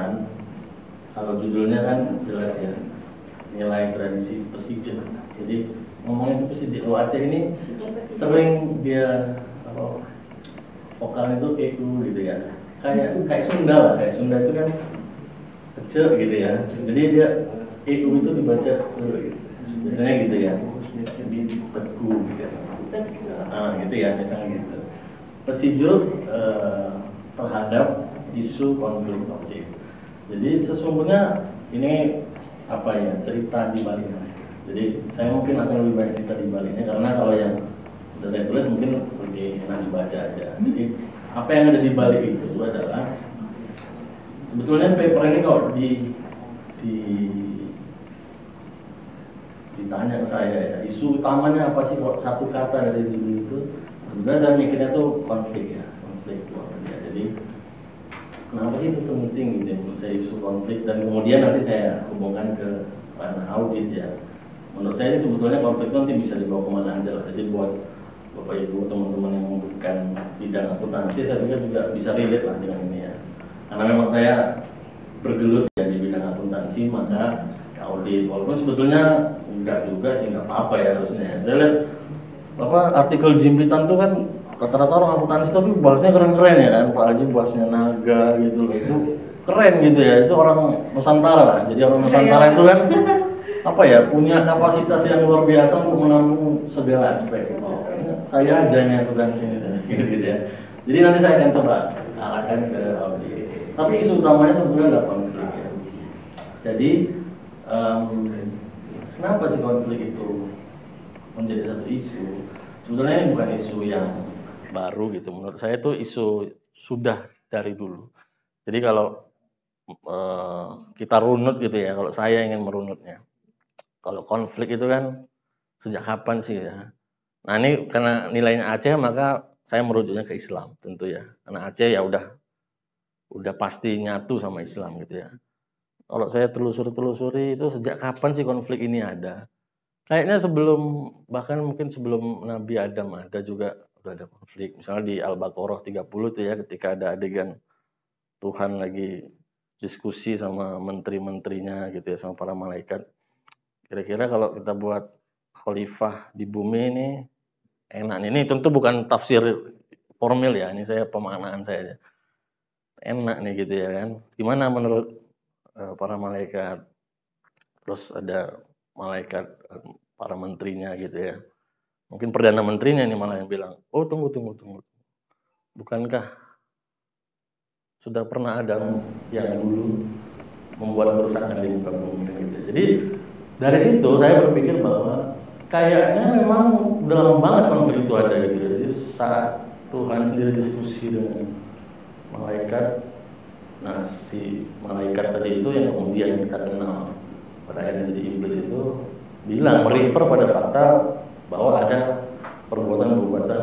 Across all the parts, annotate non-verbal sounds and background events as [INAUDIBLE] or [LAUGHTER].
Kan? kalau judulnya kan jelas ya nilai tradisi Pesija jadi ngomongnya itu Pesija lo Aceh ini sering dia kalau vokalnya itu eku gitu ya kayak kayak Sunda lah kayak Sunda itu kan kecil gitu ya jadi dia eku itu dibaca gitu. biasanya gitu ya jadi teku gitu ah gitu ya misalnya gitu Pesijo eh, terhadap isu konflik objek jadi sesungguhnya ini apa ya cerita di baliknya. Jadi saya mungkin akan lebih banyak cerita di baliknya karena kalau yang sudah saya tulis mungkin lebih enak dibaca aja. Jadi apa yang ada di balik itu adalah sebetulnya paper ini kalau di di ditanya ke saya ya isu utamanya apa sih satu kata dari judul itu sebenarnya saya mikirnya tuh konflik ya kenapa sih itu penting gitu ya menurut saya isu konflik dan kemudian nanti saya hubungkan ke ranah audit ya menurut saya sih sebetulnya konflik nanti bisa dibawa kemana aja lah jadi buat bapak ibu teman-teman yang bukan bidang akuntansi saya pikir juga bisa relate lah dengan ini ya karena memang saya bergelut ya di bidang akuntansi maka audit walaupun sebetulnya enggak juga sih nggak apa-apa ya harusnya saya lihat apa artikel jimpitan itu kan rata-rata orang akuntansi tapi bahasnya keren-keren ya kan Pak Haji bahasnya naga gitu loh itu keren gitu ya itu orang Nusantara lah jadi orang Nusantara iya. itu kan apa ya punya kapasitas yang luar biasa untuk menanggung segala aspek oh, saya aja yang akuntansi gitu, [LAUGHS] gitu ya jadi nanti saya akan coba arahkan ke audi. tapi isu utamanya sebetulnya nggak konflik ya jadi um, kenapa sih konflik itu menjadi satu isu sebetulnya ini bukan isu yang baru gitu. Menurut saya itu isu sudah dari dulu. Jadi kalau eh, kita runut gitu ya, kalau saya ingin merunutnya. Kalau konflik itu kan sejak kapan sih ya? Nah ini karena nilainya Aceh maka saya merujuknya ke Islam tentu ya. Karena Aceh ya udah udah pasti nyatu sama Islam gitu ya. Kalau saya telusuri-telusuri itu sejak kapan sih konflik ini ada? Kayaknya sebelum bahkan mungkin sebelum Nabi Adam ada juga udah ada konflik. Misalnya di Al-Baqarah 30 itu ya ketika ada adegan Tuhan lagi diskusi sama menteri-menterinya gitu ya sama para malaikat. Kira-kira kalau kita buat khalifah di bumi ini enak nih. Ini tentu bukan tafsir formil ya, ini saya pemaknaan saya aja. Enak nih gitu ya kan. Gimana menurut eh, para malaikat? Terus ada malaikat eh, para menterinya gitu ya Mungkin perdana menterinya ini malah yang bilang, oh tunggu, tunggu, tunggu. Bukankah sudah pernah ada yang dulu membuat kerusakan di muka bumi? Gitu. Jadi dari iya. situ saya berpikir bahwa kayaknya memang dalam banget konflik itu ada gitu. Jadi saat Tuhan sendiri diskusi dengan malaikat, nah malaikat tadi itu yang kemudian kita kenal pada akhirnya jadi iblis itu bilang merefer pada fakta bahwa ada perbuatan-perbuatan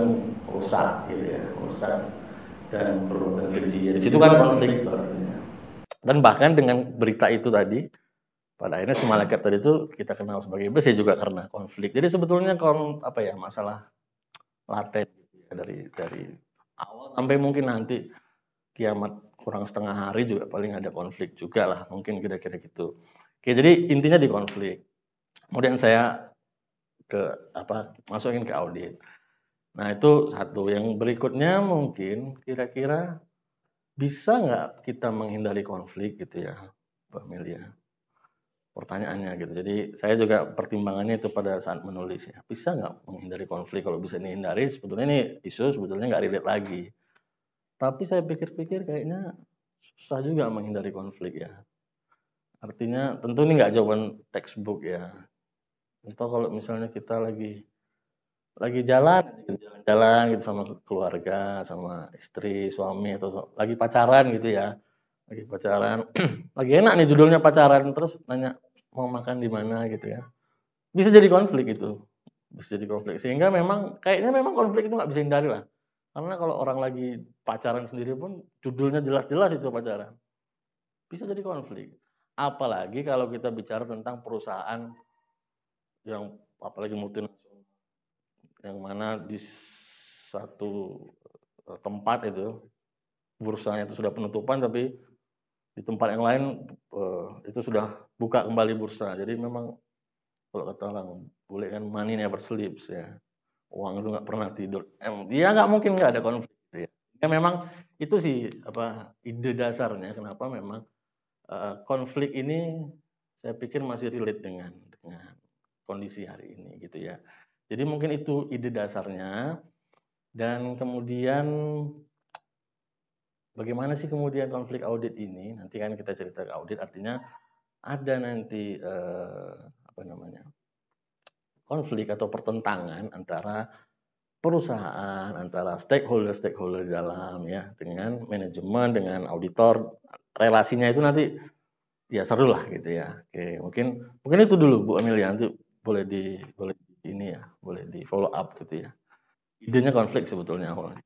rusak gitu ya rusak dan perbuatan keji ya, itu kan konflik artinya dan bahkan dengan berita itu tadi pada akhirnya si malaikat tadi itu kita kenal sebagai iblis ya juga karena konflik jadi sebetulnya kon apa ya masalah laten gitu ya, dari dari awal sampai mungkin nanti kiamat kurang setengah hari juga paling ada konflik juga lah mungkin kira-kira gitu oke jadi intinya di konflik kemudian saya ke apa masukin ke audit. Nah itu satu. Yang berikutnya mungkin kira-kira bisa nggak kita menghindari konflik gitu ya, Pak Melia? Ya? Pertanyaannya gitu. Jadi saya juga pertimbangannya itu pada saat menulis ya. Bisa nggak menghindari konflik? Kalau bisa dihindari, sebetulnya ini isu sebetulnya nggak relate lagi. Tapi saya pikir-pikir kayaknya susah juga menghindari konflik ya. Artinya tentu ini nggak jawaban textbook ya. Contoh kalau misalnya kita lagi lagi jalan, gitu, jalan-jalan gitu sama keluarga, sama istri, suami atau lagi pacaran gitu ya, lagi pacaran, [CLEARS THROAT] lagi enak nih judulnya pacaran terus nanya mau makan di mana gitu ya, bisa jadi konflik itu, bisa jadi konflik sehingga memang kayaknya memang konflik itu nggak bisa hindari lah, karena kalau orang lagi pacaran sendiri pun judulnya jelas-jelas itu pacaran, bisa jadi konflik, apalagi kalau kita bicara tentang perusahaan yang apalagi multinasional yang mana di satu eh, tempat itu bursanya itu sudah penutupan tapi di tempat yang lain eh, itu sudah buka kembali bursa. Jadi memang kalau kata orang boleh kan money never sleeps ya. Uang itu nggak pernah tidur. ya nggak mungkin nggak ada konflik. Gitu ya. ya memang itu sih apa ide dasarnya kenapa memang eh, konflik ini saya pikir masih relate dengan dengan kondisi hari ini gitu ya. Jadi mungkin itu ide dasarnya dan kemudian bagaimana sih kemudian konflik audit ini nanti kan kita cerita audit artinya ada nanti eh, apa namanya konflik atau pertentangan antara perusahaan antara stakeholder stakeholder di dalam ya dengan manajemen dengan auditor relasinya itu nanti ya seru lah gitu ya oke mungkin mungkin itu dulu Bu Amelia nanti boleh di boleh di ini ya, boleh di follow up gitu ya. Idenya konflik sebetulnya awalnya.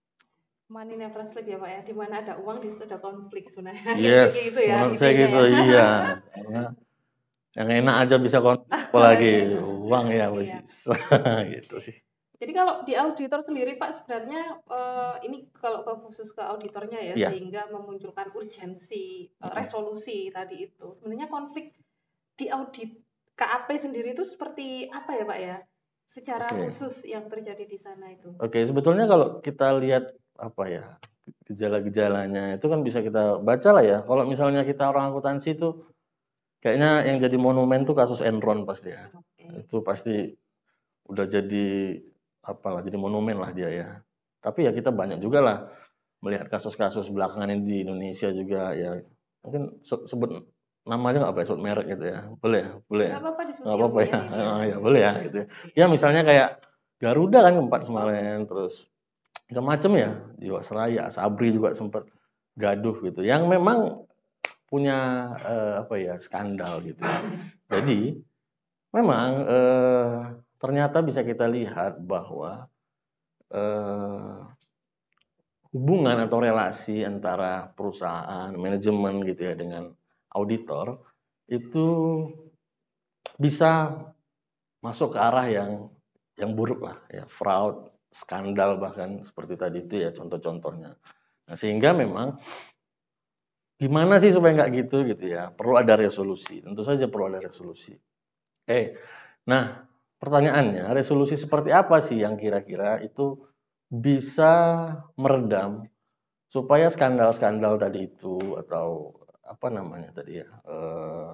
Money never sleep ya Pak ya, di mana ada uang di situ ada konflik sebenarnya. [LAUGHS] Yes, gitu ya, menurut gitu saya ya. gitu, ya. iya. Karena yang enak aja bisa konflik apalagi [LAUGHS] uang ya, iya. [LAUGHS] gitu sih. Jadi kalau di auditor sendiri Pak sebenarnya uh, ini kalau ke khusus ke auditornya ya yeah. sehingga memunculkan urgensi uh, resolusi tadi itu. Sebenarnya konflik di audit KAP sendiri itu seperti apa ya Pak ya? Secara okay. khusus yang terjadi di sana itu. Oke, okay, sebetulnya kalau kita lihat apa ya gejala-gejalanya itu kan bisa kita baca lah ya. Kalau misalnya kita orang akuntansi itu kayaknya yang jadi monumen tuh kasus Enron pasti ya. Okay. Itu pasti udah jadi apalah jadi monumen lah dia ya. Tapi ya kita banyak juga lah melihat kasus-kasus belakangan ini di Indonesia juga ya mungkin sebut namanya nggak apa-apa merek gitu ya boleh boleh nggak apa-apa nggak apa-apa ya [LAUGHS] ya. ya boleh ya gitu ya. ya misalnya kayak Garuda kan sempat kemarin terus macam macem ya Jiwasraya Sabri juga sempat gaduh gitu yang memang punya eh, apa ya skandal gitu ya. jadi memang eh, ternyata bisa kita lihat bahwa eh, hubungan atau relasi antara perusahaan manajemen gitu ya dengan auditor itu bisa masuk ke arah yang yang buruk lah ya fraud skandal bahkan seperti tadi itu ya contoh-contohnya nah sehingga memang gimana sih supaya nggak gitu gitu ya perlu ada resolusi tentu saja perlu ada resolusi oke nah pertanyaannya resolusi seperti apa sih yang kira-kira itu bisa meredam supaya skandal-skandal tadi itu atau apa namanya tadi ya eh,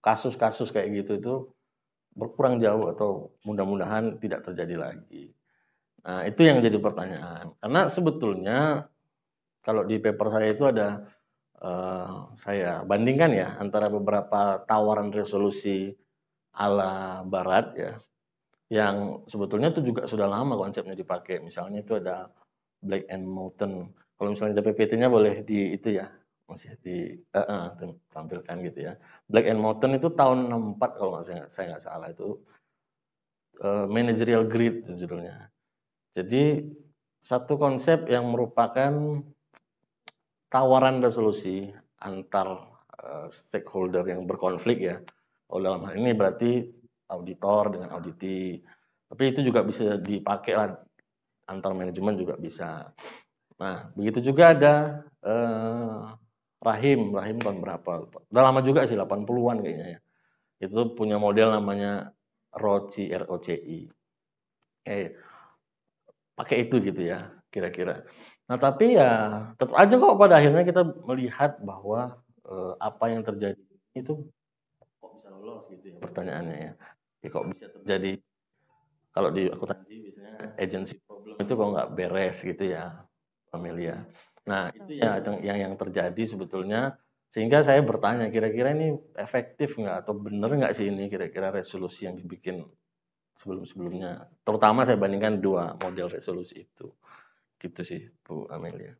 kasus-kasus kayak gitu itu berkurang jauh atau mudah-mudahan tidak terjadi lagi. Nah, itu yang jadi pertanyaan. Karena sebetulnya kalau di paper saya itu ada uh, saya bandingkan ya antara beberapa tawaran resolusi ala barat ya yang sebetulnya itu juga sudah lama konsepnya dipakai. Misalnya itu ada Black and Mountain. Kalau misalnya ada PPT-nya boleh di itu ya, masih oh, di uh, uh, tampilkan gitu ya. Black and Mountain itu tahun 64 kalau nggak saya saya nggak salah itu uh, managerial grid judulnya. Jadi satu konsep yang merupakan tawaran resolusi antar uh, stakeholder yang berkonflik ya. Oh dalam hal ini berarti auditor dengan auditi. Tapi itu juga bisa dipakai lah antar manajemen juga bisa. Nah, begitu juga ada Rahim, Rahim tahun berapa? Udah lama juga sih 80-an kayaknya ya. Itu punya model namanya Roci ROCI. Eh pakai itu gitu ya kira-kira. Nah, tapi ya tetap aja kok pada akhirnya kita melihat bahwa eh, apa yang terjadi itu kok bisa lolos gitu ya pertanyaannya ya. ya kok bisa terjadi kalau di akuntansi biasanya agency problem itu kok nggak beres gitu ya familia. Nah, itu ya yang yang terjadi sebetulnya sehingga saya bertanya kira-kira ini efektif nggak atau benar nggak sih ini kira-kira resolusi yang dibikin sebelum-sebelumnya. Terutama saya bandingkan dua model resolusi itu. Gitu sih, Bu Amelia.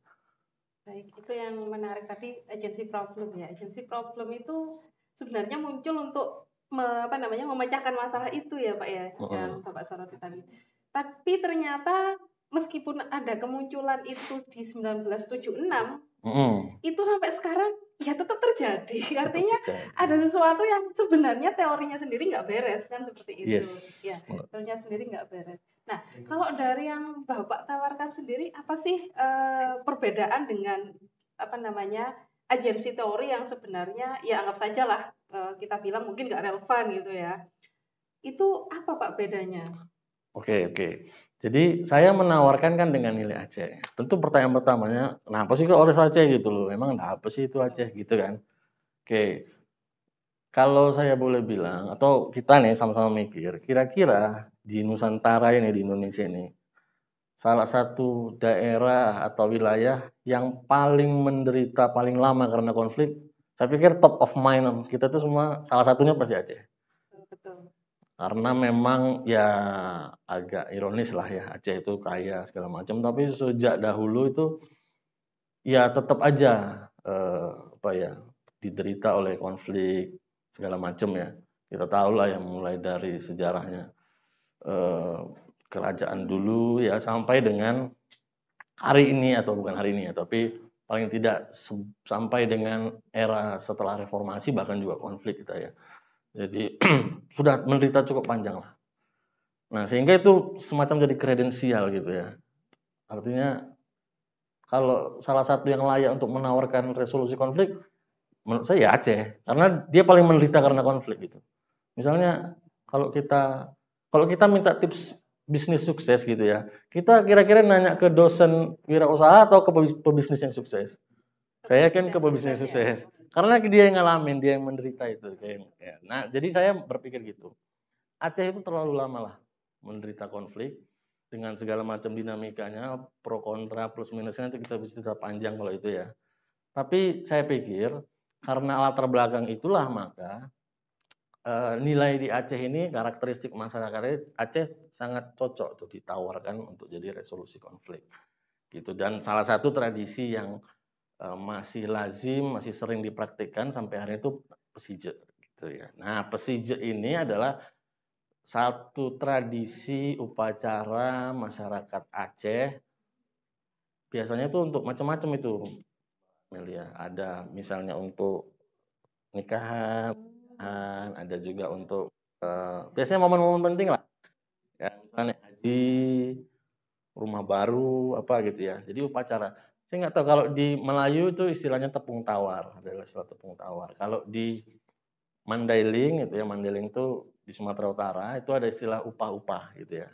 Baik, itu yang menarik tadi agency problem ya. Agency problem itu sebenarnya muncul untuk me, apa namanya memecahkan masalah itu ya, Pak ya, mm yang Bapak soroti tadi. Tapi ternyata meskipun ada kemunculan itu di 1976 mm. itu sampai sekarang ya tetap terjadi artinya terjadi. ada sesuatu yang sebenarnya teorinya sendiri nggak beres kan seperti itu yes. ya teorinya sendiri nggak beres nah kalau dari yang bapak tawarkan sendiri apa sih eh, perbedaan dengan apa namanya agensi teori yang sebenarnya ya anggap sajalah eh, kita bilang mungkin nggak relevan gitu ya itu apa pak bedanya Oke, okay, oke. Okay. Jadi saya menawarkan kan dengan nilai Aceh. Tentu pertanyaan pertamanya, kenapa sih kok Ores Aceh gitu loh? Memang, ada apa sih itu Aceh gitu kan? Oke, kalau saya boleh bilang, atau kita nih sama-sama mikir, kira-kira di Nusantara ini, di Indonesia ini, salah satu daerah atau wilayah yang paling menderita, paling lama karena konflik, saya pikir top of mind kita tuh semua, salah satunya pasti Aceh. Betul karena memang ya agak ironis lah ya Aceh itu kaya segala macam tapi sejak dahulu itu ya tetap aja eh, apa ya diderita oleh konflik segala macam ya kita tahu lah yang mulai dari sejarahnya eh, kerajaan dulu ya sampai dengan hari ini atau bukan hari ini ya tapi paling tidak sampai dengan era setelah reformasi bahkan juga konflik kita ya jadi [CLEARS THROAT] sudah menderita cukup panjang lah. Nah, sehingga itu semacam jadi kredensial gitu ya. Artinya kalau salah satu yang layak untuk menawarkan resolusi konflik menurut saya ya Aceh karena dia paling menderita karena konflik gitu. Misalnya kalau kita kalau kita minta tips bisnis sukses gitu ya. Kita kira-kira nanya ke dosen wirausaha atau ke pebisnis yang sukses? Saya kan ke pebisnis sukses. Ya. Karena dia yang ngalamin, dia yang menderita itu. Nah, jadi saya berpikir gitu. Aceh itu terlalu lama lah menderita konflik dengan segala macam dinamikanya, pro kontra plus minusnya itu kita bisa cerita panjang kalau itu ya. Tapi saya pikir karena latar belakang itulah maka e, nilai di Aceh ini karakteristik masyarakat Aceh sangat cocok tuh ditawarkan untuk jadi resolusi konflik gitu dan salah satu tradisi yang Eh, masih lazim, masih sering dipraktikkan sampai hari itu pesije gitu ya. Nah, pesije ini adalah satu tradisi upacara masyarakat Aceh. Biasanya itu untuk macam-macam itu. Melia, ada misalnya untuk nikahan, hmm. ada juga untuk uh, biasanya momen-momen penting lah. Ya, misalnya haji, rumah baru apa gitu ya. Jadi upacara saya nggak tahu kalau di Melayu itu istilahnya tepung tawar adalah istilah tepung tawar kalau di Mandailing itu ya Mandailing itu di Sumatera Utara itu ada istilah upah-upah gitu ya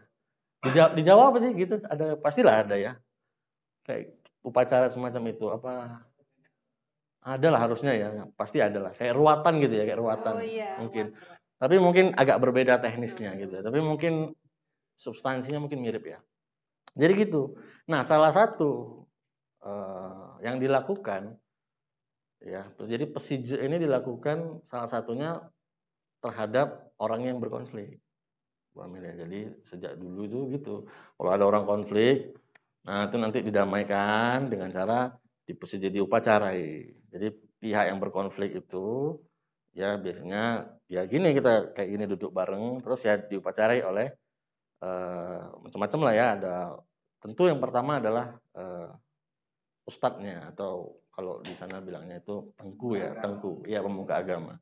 di Jawa, di Jawa apa sih gitu ada pastilah ada ya kayak upacara semacam itu apa Adalah harusnya ya pasti adalah kayak ruatan gitu ya kayak ruatan oh, iya. mungkin tapi mungkin agak berbeda teknisnya gitu ya, tapi mungkin substansinya mungkin mirip ya jadi gitu nah salah satu Eh, yang dilakukan ya jadi procedure ini dilakukan salah satunya terhadap orang yang berkonflik ya, jadi sejak dulu itu gitu kalau ada orang konflik nah itu nanti didamaikan dengan cara diprosedur diupacarai jadi pihak yang berkonflik itu ya biasanya ya gini kita kayak gini duduk bareng terus ya diupacarai oleh uh, macam-macam lah ya ada tentu yang pertama adalah uh, ustadznya atau kalau di sana bilangnya itu tengku ya, tengku, ya pemuka agama.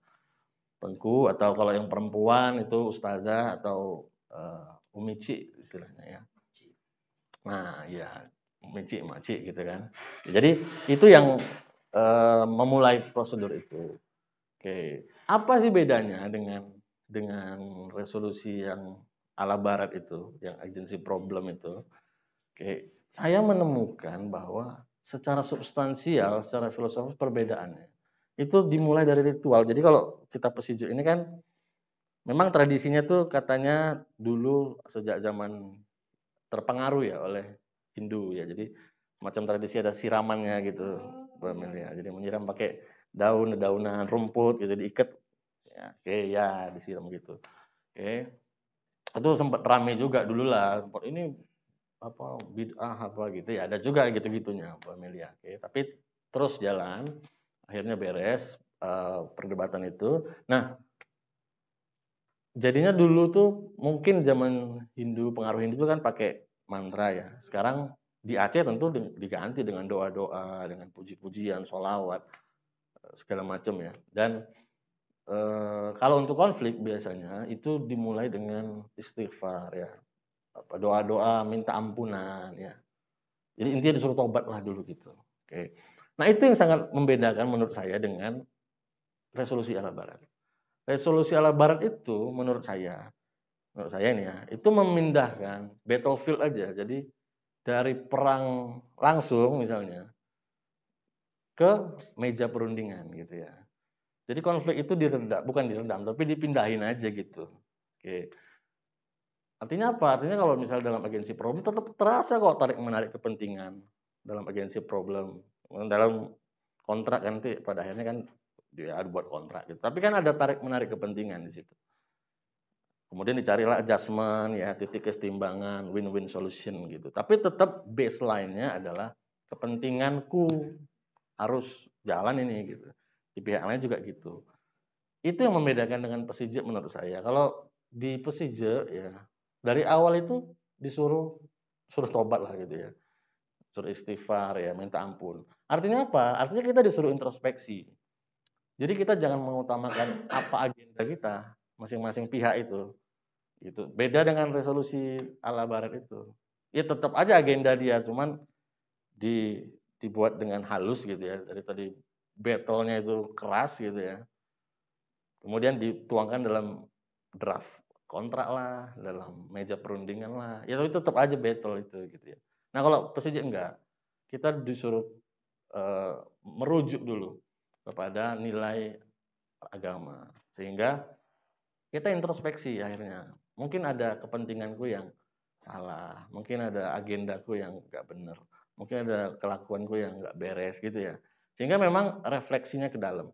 Tengku iya, atau kalau yang perempuan itu ustazah atau uh, umici istilahnya ya. Nah, ya umici, maci gitu kan. Jadi itu yang uh, memulai prosedur itu. Oke, apa sih bedanya dengan dengan resolusi yang ala barat itu, yang agensi problem itu? Oke, saya menemukan bahwa secara substansial, secara filosofis perbedaannya. Itu dimulai dari ritual. Jadi kalau kita pesijuk ini kan memang tradisinya tuh katanya dulu sejak zaman terpengaruh ya oleh Hindu ya. Jadi macam tradisi ada siramannya gitu. Ya. Jadi menyiram pakai daun, daunan, rumput gitu diikat. Ya, oke ya disiram gitu. Oke. Itu sempat rame juga dulu lah. Ini apa bid'ah apa gitu ya ada juga gitu-gitunya pemilihan oke tapi terus jalan akhirnya beres uh, perdebatan itu nah jadinya dulu tuh mungkin zaman Hindu pengaruh Hindu itu kan pakai mantra ya sekarang di Aceh tentu diganti dengan doa-doa dengan puji-pujian solawat eh, segala macam ya dan e, kalau untuk konflik biasanya itu dimulai dengan istighfar ya apa doa-doa minta ampunan ya. Jadi intinya disuruh tobat lah dulu gitu. Oke. Nah, itu yang sangat membedakan menurut saya dengan resolusi ala barat. Resolusi ala barat itu menurut saya menurut saya ini ya, itu memindahkan battlefield aja. Jadi dari perang langsung misalnya ke meja perundingan gitu ya. Jadi konflik itu diredam, bukan diredam, tapi dipindahin aja gitu. Oke. Artinya apa? Artinya kalau misalnya dalam agensi problem tetap terasa kok tarik menarik kepentingan dalam agensi problem. Dalam kontrak nanti pada akhirnya kan dia ada buat kontrak gitu. Tapi kan ada tarik menarik kepentingan di situ. Kemudian dicarilah adjustment ya, titik kesetimbangan, win-win solution gitu. Tapi tetap baseline-nya adalah kepentinganku harus jalan ini gitu. Di pihak lain juga gitu. Itu yang membedakan dengan pesije menurut saya. Kalau di pesije ya dari awal itu disuruh suruh tobat lah gitu ya. Suruh istighfar ya, minta ampun. Artinya apa? Artinya kita disuruh introspeksi. Jadi kita jangan mengutamakan apa agenda kita masing-masing pihak itu. Itu beda dengan resolusi ala barat itu. Ya tetap aja agenda dia, cuman di dibuat dengan halus gitu ya. Dari tadi battle-nya itu keras gitu ya. Kemudian dituangkan dalam draft kontrak lah, dalam meja perundingan lah. Ya tapi tetap aja battle itu gitu ya. Nah kalau Persija enggak, kita disuruh uh, merujuk dulu kepada nilai agama. Sehingga kita introspeksi akhirnya. Mungkin ada kepentinganku yang salah, mungkin ada agendaku yang enggak benar, mungkin ada kelakuanku yang enggak beres gitu ya. Sehingga memang refleksinya ke dalam.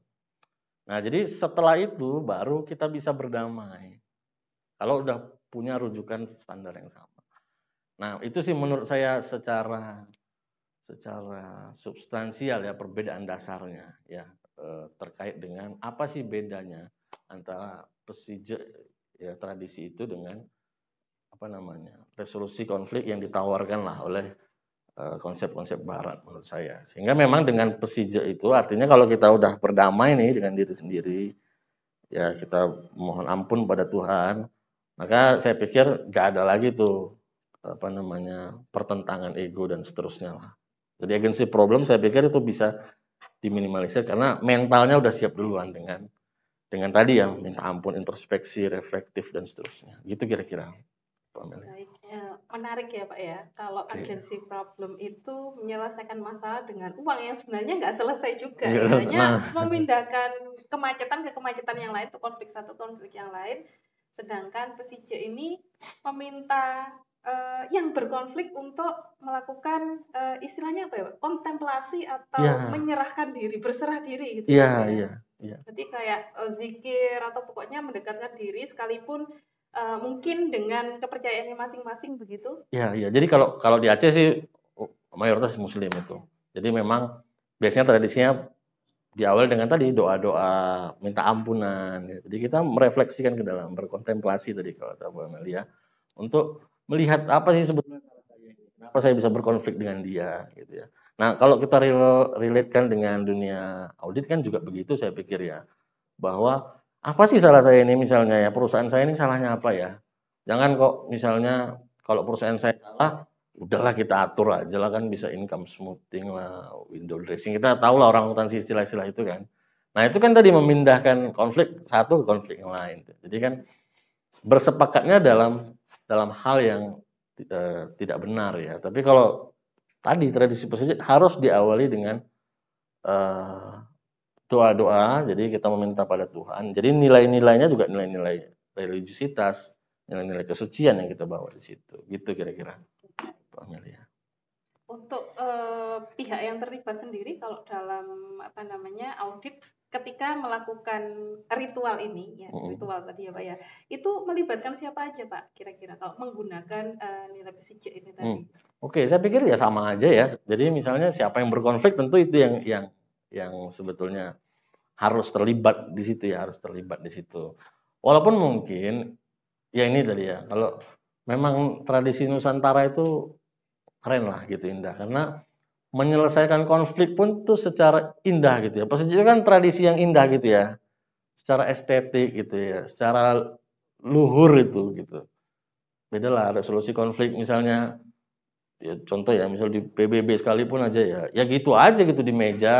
Nah, jadi setelah itu baru kita bisa berdamai. Kalau udah punya rujukan standar yang sama. Nah, itu sih menurut saya secara secara substansial ya perbedaan dasarnya ya eh, terkait dengan apa sih bedanya antara persija ya tradisi itu dengan apa namanya resolusi konflik yang ditawarkan lah oleh eh, konsep-konsep Barat menurut saya. Sehingga memang dengan persija itu artinya kalau kita udah berdamai nih dengan diri sendiri, ya kita mohon ampun pada Tuhan, maka saya pikir gak ada lagi tuh apa namanya pertentangan ego dan seterusnya lah. Jadi agensi problem saya pikir itu bisa diminimalisir karena mentalnya udah siap duluan dengan dengan tadi ya minta ampun introspeksi reflektif dan seterusnya gitu kira-kira Baik, ya, menarik ya Pak ya kalau okay. Iya. agensi problem itu menyelesaikan masalah dengan uang yang sebenarnya nggak selesai juga iya, hanya nah. memindahkan kemacetan ke kemacetan yang lain tuh konflik satu konflik yang lain Sedangkan pesija ini meminta uh, yang berkonflik untuk melakukan uh, istilahnya apa ya kontemplasi atau yeah. menyerahkan diri berserah diri gitu yeah, ya yeah, yeah. jadi kayak uh, zikir atau pokoknya mendekatkan diri sekalipun uh, mungkin dengan kepercayaannya masing-masing begitu ya yeah, ya yeah. jadi kalau kalau di Aceh sih oh, mayoritas muslim itu jadi memang biasanya tradisinya di awal dengan tadi doa-doa minta ampunan. Jadi kita merefleksikan ke dalam, berkontemplasi tadi kalau kata Bu Amelia ya, untuk melihat apa sih sebenarnya, kenapa saya bisa berkonflik dengan dia gitu ya. Nah, kalau kita relatekan dengan dunia audit kan juga begitu saya pikir ya. Bahwa apa sih salah saya ini misalnya ya, perusahaan saya ini salahnya apa ya? Jangan kok misalnya kalau perusahaan saya salah, udahlah kita atur aja lah kan bisa income smoothing lah, window dressing. Kita tahu lah orang akuntansi istilah-istilah itu kan. Nah itu kan tadi memindahkan konflik satu ke konflik yang lain. Jadi kan bersepakatnya dalam dalam hal yang e, tidak benar ya. Tapi kalau tadi tradisi pesisir harus diawali dengan eh, doa-doa. jadi kita meminta pada Tuhan. Jadi nilai-nilainya juga nilai-nilai religiusitas, nilai-nilai kesucian yang kita bawa di situ. Gitu kira-kira. Amelia? Ya. Untuk eh, pihak yang terlibat sendiri kalau dalam apa namanya audit ketika melakukan ritual ini ya hmm. ritual tadi ya Pak ya. Itu melibatkan siapa aja Pak kira-kira kalau menggunakan eh, nilai PCJ ini tadi? Hmm. Oke, saya pikir ya sama aja ya. Jadi misalnya siapa yang berkonflik tentu itu yang yang yang sebetulnya harus terlibat di situ ya, harus terlibat di situ. Walaupun mungkin ya ini tadi ya, kalau memang tradisi Nusantara itu keren lah gitu indah karena menyelesaikan konflik pun tuh secara indah gitu ya. Pasti kan tradisi yang indah gitu ya. Secara estetik gitu ya, secara luhur itu gitu. Beda lah ada solusi konflik misalnya ya contoh ya misal di PBB sekalipun aja ya ya gitu aja gitu di meja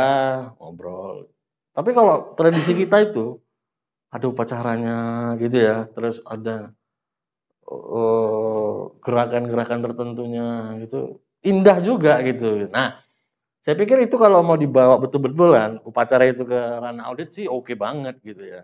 ngobrol tapi kalau tradisi kita itu ada upacaranya gitu ya terus ada oh, gerakan-gerakan tertentunya gitu indah juga gitu. Nah, saya pikir itu kalau mau dibawa betul-betul kan upacara itu ke ranah audit sih oke okay banget gitu ya.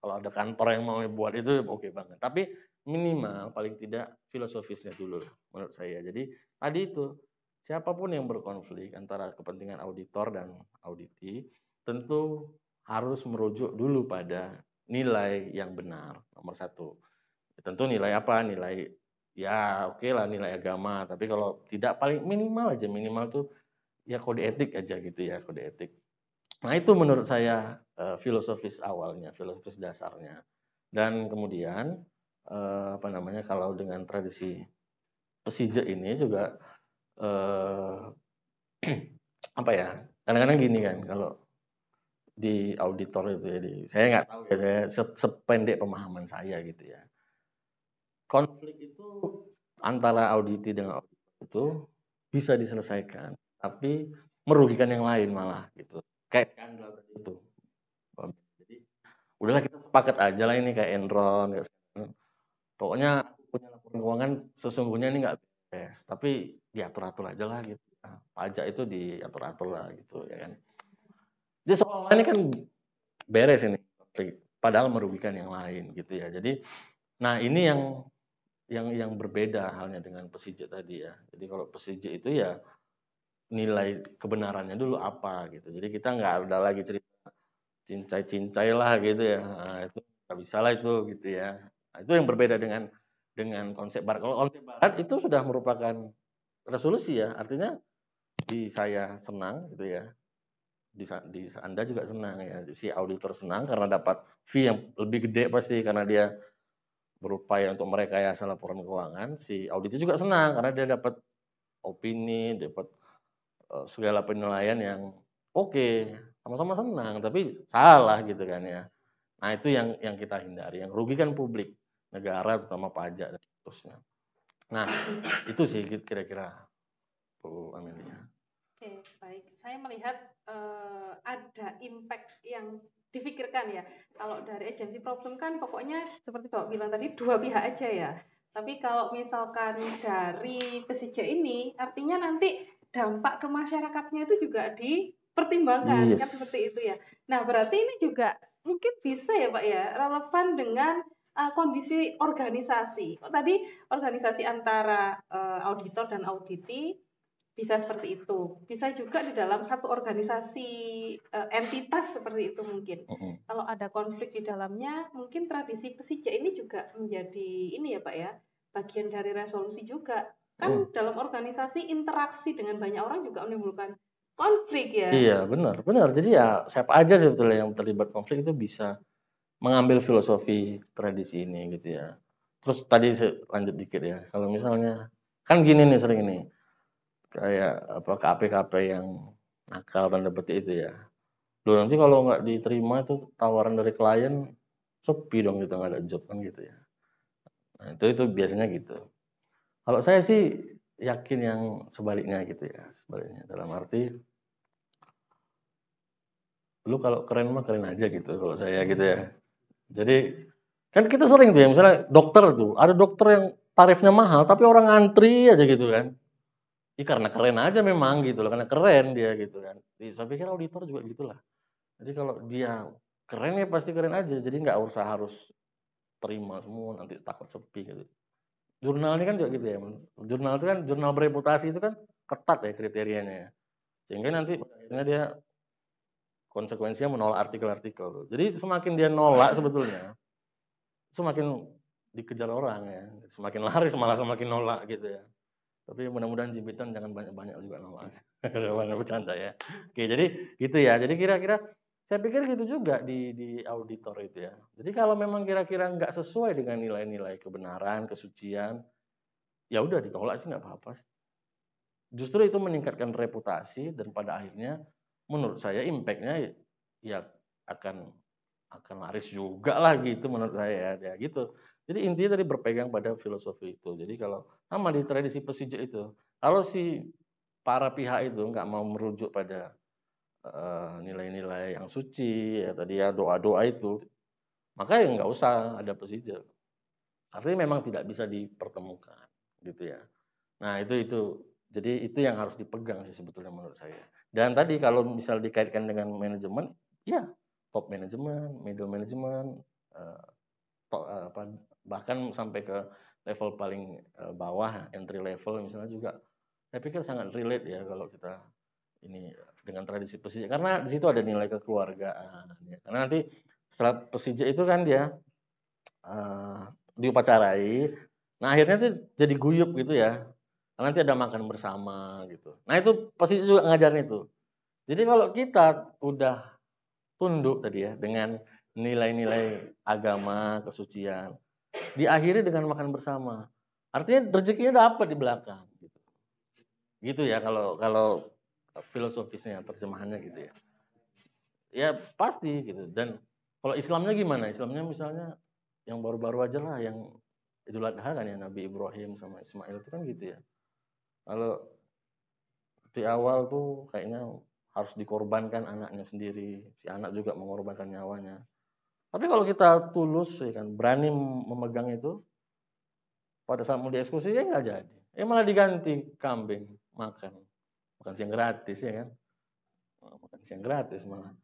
Kalau ada kantor yang mau buat itu oke okay banget. Tapi minimal paling tidak filosofisnya dulu menurut saya. Jadi tadi itu siapapun yang berkonflik antara kepentingan auditor dan auditi tentu harus merujuk dulu pada nilai yang benar nomor satu ya tentu nilai apa nilai ya oke okay lah nilai agama tapi kalau tidak paling minimal aja minimal tuh ya kode etik aja gitu ya kode etik nah itu menurut saya uh, filosofis awalnya filosofis dasarnya dan kemudian uh, apa namanya kalau dengan tradisi pesijek ini juga uh, [CLEARS THROAT] apa ya kadang-kadang gini kan kalau di auditor itu jadi ya, di, saya nggak tahu ya saya sependek pemahaman saya gitu ya konflik itu antara auditi dengan audit itu bisa diselesaikan, tapi merugikan yang lain malah gitu. Kayak skandal tadi itu. Jadi udahlah kita sepakat aja lah ini kayak Enron, kayak pokoknya punya laporan keuangan sesungguhnya ini nggak beres, tapi diatur atur aja lah gitu. Nah, pajak itu diatur atur lah gitu ya kan. Jadi seolah ini kan beres ini, padahal merugikan yang lain gitu ya. Jadi, nah ini yang yang yang berbeda halnya dengan pesijik tadi ya. Jadi kalau pesijik itu ya nilai kebenarannya dulu apa gitu. Jadi kita nggak ada lagi cerita cincai-cincai lah gitu ya. Nah, itu nggak bisa lah itu gitu ya. Nah, itu yang berbeda dengan dengan konsep barat. Kalau konsep barat itu sudah merupakan resolusi ya. Artinya di saya senang gitu ya di, di Anda juga senang ya. Si auditor senang karena dapat fee yang lebih gede pasti karena dia berupaya untuk merekayasa laporan keuangan, si auditor juga senang karena dia dapat opini, dapat eh, segala penilaian yang oke, okay, sama-sama senang, tapi salah gitu kan ya. Nah itu yang yang kita hindari, yang rugikan publik, negara terutama pajak dan seterusnya. Nah itu sih kira-kira Bu Amelia. Oke okay, baik, saya melihat uh, ada impact yang difikirkan ya. Kalau dari agensi problem kan pokoknya seperti Bapak bilang tadi dua pihak aja ya. Tapi kalau misalkan dari pesija ini artinya nanti dampak ke masyarakatnya itu juga dipertimbangkan kan? yes. kan seperti itu ya. Nah, berarti ini juga mungkin bisa ya, Pak ya, relevan dengan uh, kondisi organisasi. Oh, tadi organisasi antara uh, auditor dan auditi bisa seperti itu bisa juga di dalam satu organisasi uh, entitas seperti itu mungkin mm -hmm. kalau ada konflik di dalamnya mungkin tradisi pesija ini juga menjadi ini ya pak ya bagian dari resolusi juga kan mm. dalam organisasi interaksi dengan banyak orang juga menimbulkan konflik ya iya benar benar jadi ya siapa aja sebetulnya yang terlibat konflik itu bisa mengambil filosofi tradisi ini gitu ya terus tadi lanjut dikit ya kalau misalnya kan gini nih sering ini kayak apa KP-KP yang nakal dan seperti itu ya. Lu nanti kalau nggak diterima itu tawaran dari klien sepi dong gitu nggak ada job kan gitu ya. Nah, itu itu biasanya gitu. Kalau saya sih yakin yang sebaliknya gitu ya, sebaliknya dalam arti lu kalau keren mah keren aja gitu kalau saya gitu ya. Jadi kan kita sering tuh ya misalnya dokter tuh, ada dokter yang tarifnya mahal tapi orang antri aja gitu kan ya karena keren aja memang gitu loh karena keren dia gitu kan jadi, saya pikir auditor juga gitulah jadi kalau dia keren ya pasti keren aja jadi nggak usah harus terima semua nanti takut sepi gitu jurnal ini kan juga gitu ya jurnal itu kan jurnal bereputasi itu kan ketat ya kriterianya ya. sehingga nanti akhirnya dia konsekuensinya menolak artikel-artikel jadi semakin dia nolak sebetulnya semakin dikejar orang ya semakin laris malah semakin nolak gitu ya tapi mudah-mudahan jimpitan jangan banyak-banyak juga lawan. [LAUGHS] Lawan bercanda ya. Oke, jadi gitu ya. Jadi kira-kira saya pikir gitu juga di di auditor itu ya. Jadi kalau memang kira-kira nggak sesuai dengan nilai-nilai kebenaran, kesucian, ya udah ditolak sih nggak apa-apa. Justru itu meningkatkan reputasi dan pada akhirnya menurut saya impactnya ya akan akan laris juga lah gitu menurut saya ya, ya gitu. Jadi intinya tadi berpegang pada filosofi itu. Jadi kalau sama di tradisi Persija itu, kalau si para pihak itu nggak mau merujuk pada eh, nilai-nilai uh, yang suci, ya tadi ya doa-doa itu, maka ya nggak usah ada Persija. Artinya memang tidak bisa dipertemukan, gitu ya. Nah itu itu. Jadi itu yang harus dipegang sih sebetulnya menurut saya. Dan tadi kalau misal dikaitkan dengan manajemen, ya top manajemen, middle manajemen, uh, Eh, bahkan sampai ke level paling eh, bawah entry level misalnya juga saya pikir sangat relate ya kalau kita ini dengan tradisi Persija karena di situ ada nilai kekeluargaan ya. karena nanti setelah Persija itu kan dia uh, diupacarai nah akhirnya itu jadi guyup gitu ya nanti ada makan bersama gitu nah itu pasti juga ngajarin itu jadi kalau kita udah tunduk tadi ya dengan nilai-nilai agama, kesucian. Diakhiri dengan makan bersama. Artinya rezekinya dapat di belakang. Gitu. gitu, ya kalau kalau filosofisnya terjemahannya gitu ya. Ya pasti gitu. Dan kalau Islamnya gimana? Islamnya misalnya yang baru-baru aja lah yang Idul Adha kan ya Nabi Ibrahim sama Ismail itu kan gitu ya. Kalau di awal tuh kayaknya harus dikorbankan anaknya sendiri, si anak juga mengorbankan nyawanya. Tapi kalau kita tulus, ya kan, berani memegang itu, pada saat mau dieksekusi ya nggak jadi. Ya malah diganti kambing makan, makan siang gratis ya kan, makan siang gratis malah.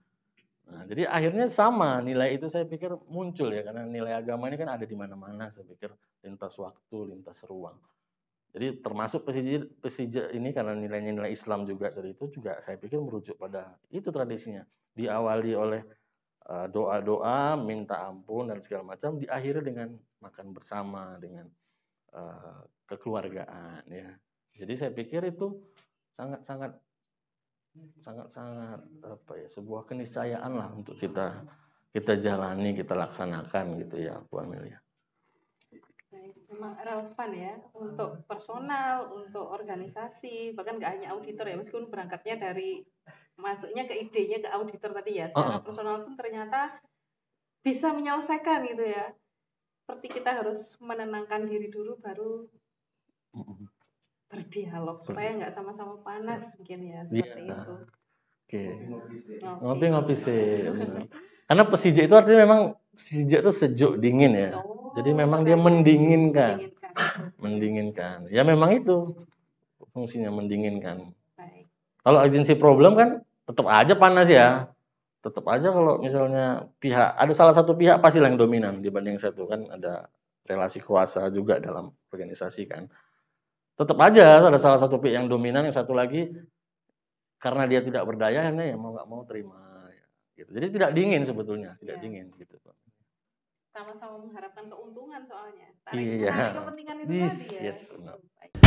Nah, jadi akhirnya sama nilai itu saya pikir muncul ya karena nilai agama ini kan ada di mana-mana saya pikir lintas waktu, lintas ruang. Jadi termasuk pesija, pesija ini karena nilainya nilai Islam juga dari itu juga saya pikir merujuk pada itu tradisinya diawali oleh Eh, doa-doa, minta ampun dan segala macam diakhiri dengan makan bersama dengan uh, kekeluargaan ya. Jadi saya pikir itu sangat-sangat sangat-sangat apa ya sebuah keniscayaan lah untuk kita kita jalani, kita laksanakan gitu ya Bu Amelia. Memang relevan ya untuk personal, untuk organisasi, bahkan gak hanya auditor ya meskipun berangkatnya dari masuknya ke idenya ke auditor tadi ya secara uh -uh. personal pun ternyata bisa menyelesaikan gitu ya seperti kita harus menenangkan diri dulu baru berdialog supaya nggak sama-sama panas mungkin ya iya. seperti yeah. itu oke okay. ngopi-ngopi sih karena pesijak itu artinya memang sejak itu sejuk dingin ya oh, jadi memang dia mendinginkan mendinginkan ya memang itu fungsinya mendinginkan kalau agensi problem kan tetap aja panas ya. Tetap aja kalau misalnya pihak ada salah satu pihak pasti yang dominan dibanding satu kan ada relasi kuasa juga dalam organisasi kan. Tetap aja ada salah satu pihak yang dominan yang satu lagi karena dia tidak berdaya hanya ya mau nggak mau terima ya, gitu. Jadi tidak dingin sebetulnya, tidak ya. dingin gitu, Sama-sama mengharapkan keuntungan soalnya. Tarik iya. kepentingan itu yes, tadi ya. Yes, benar.